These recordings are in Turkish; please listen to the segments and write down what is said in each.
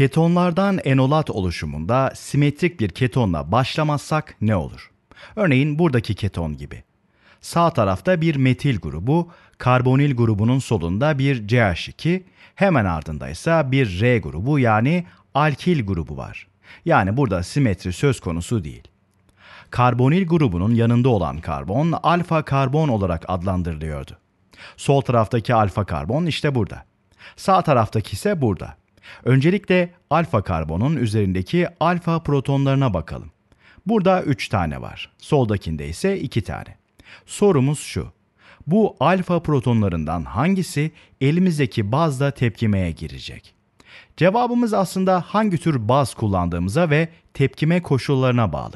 Ketonlardan enolat oluşumunda simetrik bir ketonla başlamazsak ne olur? Örneğin buradaki keton gibi. Sağ tarafta bir metil grubu, karbonil grubunun solunda bir CH2, hemen ardında ise bir R grubu yani alkil grubu var. Yani burada simetri söz konusu değil. Karbonil grubunun yanında olan karbon alfa karbon olarak adlandırılıyordu. Sol taraftaki alfa karbon işte burada. Sağ taraftaki ise burada. Öncelikle alfa karbonun üzerindeki alfa protonlarına bakalım. Burada 3 tane var. Soldakinde ise 2 tane. Sorumuz şu. Bu alfa protonlarından hangisi elimizdeki bazda tepkimeye girecek? Cevabımız aslında hangi tür baz kullandığımıza ve tepkime koşullarına bağlı.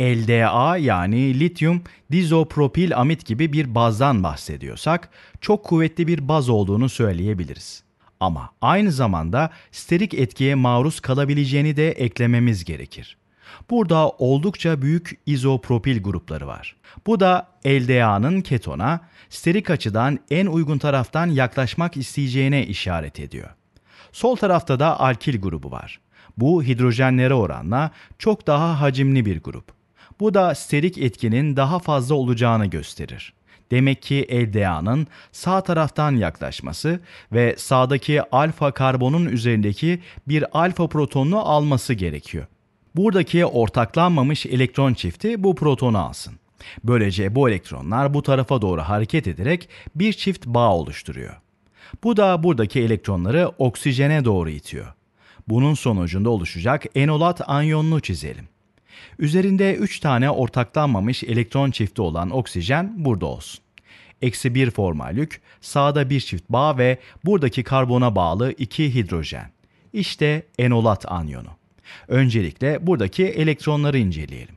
LDA yani lityum dizopropil amit gibi bir bazdan bahsediyorsak çok kuvvetli bir baz olduğunu söyleyebiliriz. Ama aynı zamanda sterik etkiye maruz kalabileceğini de eklememiz gerekir. Burada oldukça büyük izopropil grupları var. Bu da LDA'nın ketona, sterik açıdan en uygun taraftan yaklaşmak isteyeceğine işaret ediyor. Sol tarafta da alkil grubu var. Bu hidrojenlere oranla çok daha hacimli bir grup. Bu da sterik etkinin daha fazla olacağını gösterir. Demek ki LDA'nın sağ taraftan yaklaşması ve sağdaki alfa karbonun üzerindeki bir alfa protonunu alması gerekiyor. Buradaki ortaklanmamış elektron çifti bu protonu alsın. Böylece bu elektronlar bu tarafa doğru hareket ederek bir çift bağ oluşturuyor. Bu da buradaki elektronları oksijene doğru itiyor. Bunun sonucunda oluşacak enolat anyonunu çizelim. Üzerinde 3 tane ortaklanmamış elektron çifti olan oksijen burada olsun. Eksi 1 formal yük, sağda bir çift bağ ve buradaki karbona bağlı 2 hidrojen. İşte enolat anyonu. Öncelikle buradaki elektronları inceleyelim.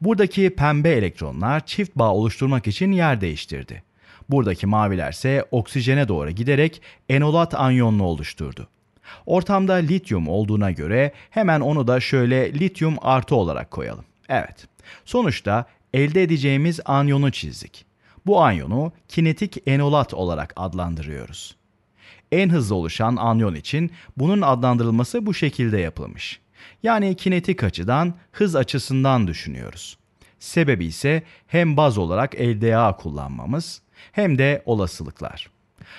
Buradaki pembe elektronlar çift bağ oluşturmak için yer değiştirdi. Buradaki maviler ise oksijene doğru giderek enolat anyonunu oluşturdu. Ortamda lityum olduğuna göre hemen onu da şöyle lityum artı olarak koyalım. Evet. Sonuçta elde edeceğimiz anyonu çizdik. Bu anyonu kinetik enolat olarak adlandırıyoruz. En hızlı oluşan anyon için bunun adlandırılması bu şekilde yapılmış. Yani kinetik açıdan hız açısından düşünüyoruz. Sebebi ise hem baz olarak LDA kullanmamız hem de olasılıklar.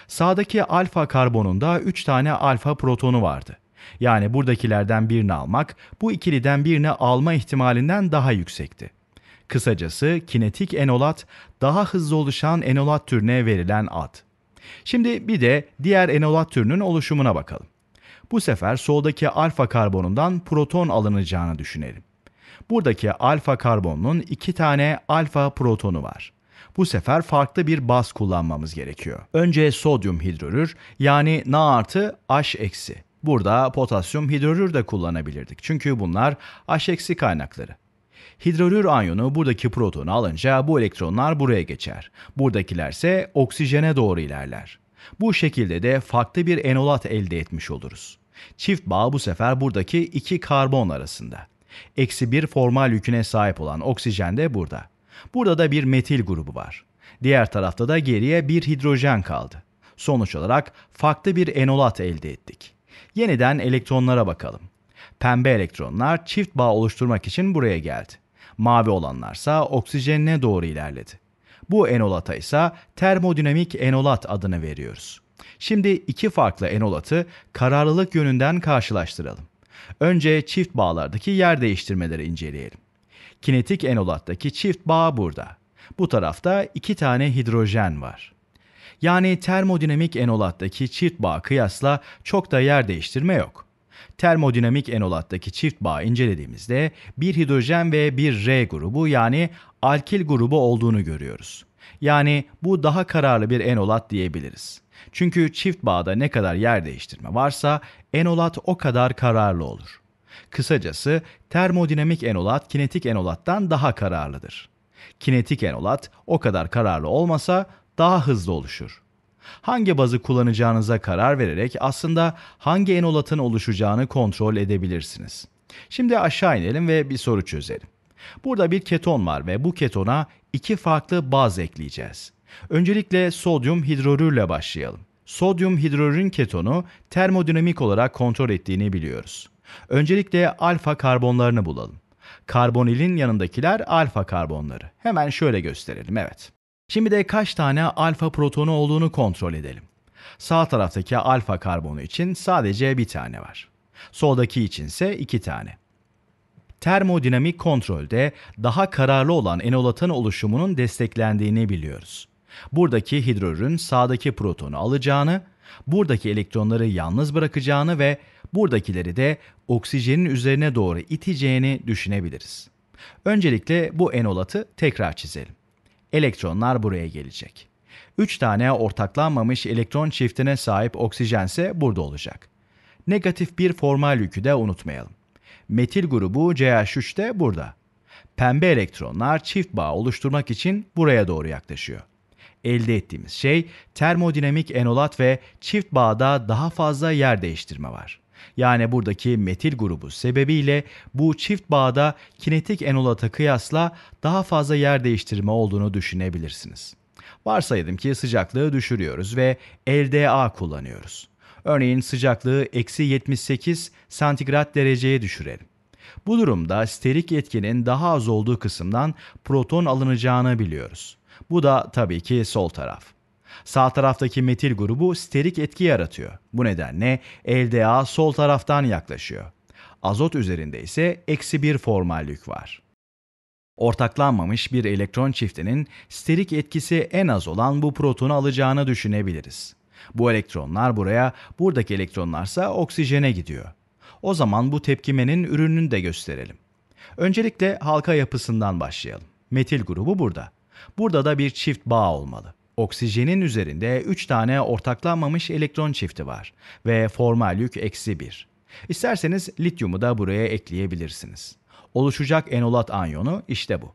Sağdaki alfa karbonunda 3 tane alfa protonu vardı. Yani buradakilerden birini almak, bu ikiliden birini alma ihtimalinden daha yüksekti. Kısacası kinetik enolat, daha hızlı oluşan enolat türüne verilen ad. Şimdi bir de diğer enolat türünün oluşumuna bakalım. Bu sefer soldaki alfa karbonundan proton alınacağını düşünelim. Buradaki alfa karbonunun iki tane alfa protonu var. Bu sefer farklı bir baz kullanmamız gerekiyor. Önce sodyum hidrorür yani Na artı H eksi. Burada potasyum hidrorür de kullanabilirdik. Çünkü bunlar H eksi kaynakları. Hidrorür anyonu buradaki protonu alınca bu elektronlar buraya geçer. Buradakilerse oksijene doğru ilerler. Bu şekilde de farklı bir enolat elde etmiş oluruz. Çift bağ bu sefer buradaki iki karbon arasında. Eksi bir formal yüküne sahip olan oksijen de burada. Burada da bir metil grubu var. Diğer tarafta da geriye bir hidrojen kaldı. Sonuç olarak farklı bir enolat elde ettik. Yeniden elektronlara bakalım. Pembe elektronlar çift bağ oluşturmak için buraya geldi. Mavi olanlarsa oksijenine doğru ilerledi. Bu enolata ise termodinamik enolat adını veriyoruz. Şimdi iki farklı enolatı kararlılık yönünden karşılaştıralım. Önce çift bağlardaki yer değiştirmeleri inceleyelim. Kinetik enolattaki çift bağ burada. Bu tarafta iki tane hidrojen var. Yani termodinamik enolattaki çift bağ kıyasla çok da yer değiştirme yok. Termodinamik enolattaki çift bağ incelediğimizde bir hidrojen ve bir R grubu yani alkil grubu olduğunu görüyoruz. Yani bu daha kararlı bir enolat diyebiliriz. Çünkü çift bağda ne kadar yer değiştirme varsa enolat o kadar kararlı olur. Kısacası termodinamik enolat kinetik enolattan daha kararlıdır. Kinetik enolat o kadar kararlı olmasa daha hızlı oluşur. Hangi bazı kullanacağınıza karar vererek aslında hangi enolatın oluşacağını kontrol edebilirsiniz. Şimdi aşağı inelim ve bir soru çözelim. Burada bir keton var ve bu ketona iki farklı baz ekleyeceğiz. Öncelikle sodyum hidrorürle başlayalım. Sodyum hidrorürün ketonu termodinamik olarak kontrol ettiğini biliyoruz. Öncelikle alfa karbonlarını bulalım. Karbonilin yanındakiler alfa karbonları. Hemen şöyle gösterelim, evet. Şimdi de kaç tane alfa protonu olduğunu kontrol edelim. Sağ taraftaki alfa karbonu için sadece bir tane var. Soldaki için ise iki tane termodinamik kontrolde daha kararlı olan enolatan oluşumunun desteklendiğini biliyoruz. Buradaki hidrörün sağdaki protonu alacağını, buradaki elektronları yalnız bırakacağını ve buradakileri de oksijenin üzerine doğru iteceğini düşünebiliriz. Öncelikle bu enolatı tekrar çizelim. Elektronlar buraya gelecek. 3 tane ortaklanmamış elektron çiftine sahip oksijen ise burada olacak. Negatif bir formal yükü de unutmayalım. Metil grubu CH3 de burada. Pembe elektronlar çift bağ oluşturmak için buraya doğru yaklaşıyor. Elde ettiğimiz şey termodinamik enolat ve çift bağda daha fazla yer değiştirme var. Yani buradaki metil grubu sebebiyle bu çift bağda kinetik enolata kıyasla daha fazla yer değiştirme olduğunu düşünebilirsiniz. Varsayalım ki sıcaklığı düşürüyoruz ve LDA kullanıyoruz. Örneğin sıcaklığı eksi 78 santigrat dereceye düşürelim. Bu durumda sterik etkinin daha az olduğu kısımdan proton alınacağını biliyoruz. Bu da tabii ki sol taraf. Sağ taraftaki metil grubu sterik etki yaratıyor. Bu nedenle LDA sol taraftan yaklaşıyor. Azot üzerinde ise eksi bir formal yük var. Ortaklanmamış bir elektron çiftinin sterik etkisi en az olan bu protonu alacağını düşünebiliriz. Bu elektronlar buraya, buradaki elektronlarsa oksijene gidiyor. O zaman bu tepkimenin ürününü de gösterelim. Öncelikle halka yapısından başlayalım. Metil grubu burada. Burada da bir çift bağ olmalı. Oksijenin üzerinde 3 tane ortaklanmamış elektron çifti var ve formal yük eksi 1. İsterseniz lityumu da buraya ekleyebilirsiniz. Oluşacak enolat anyonu işte bu.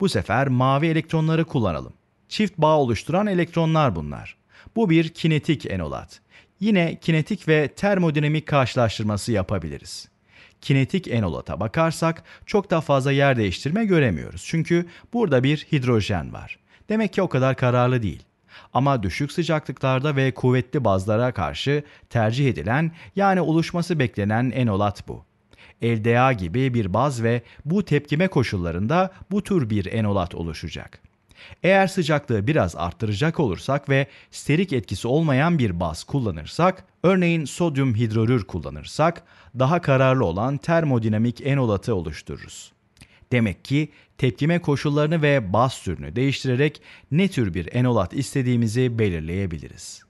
Bu sefer mavi elektronları kullanalım. Çift bağ oluşturan elektronlar bunlar. Bu bir kinetik enolat. Yine kinetik ve termodinamik karşılaştırması yapabiliriz. Kinetik enolata bakarsak çok da fazla yer değiştirme göremiyoruz. Çünkü burada bir hidrojen var. Demek ki o kadar kararlı değil. Ama düşük sıcaklıklarda ve kuvvetli bazlara karşı tercih edilen yani oluşması beklenen enolat bu. LDA gibi bir baz ve bu tepkime koşullarında bu tür bir enolat oluşacak. Eğer sıcaklığı biraz arttıracak olursak ve sterik etkisi olmayan bir baz kullanırsak, örneğin sodyum hidrolür kullanırsak, daha kararlı olan termodinamik enolatı oluştururuz. Demek ki tepkime koşullarını ve bas türünü değiştirerek ne tür bir enolat istediğimizi belirleyebiliriz.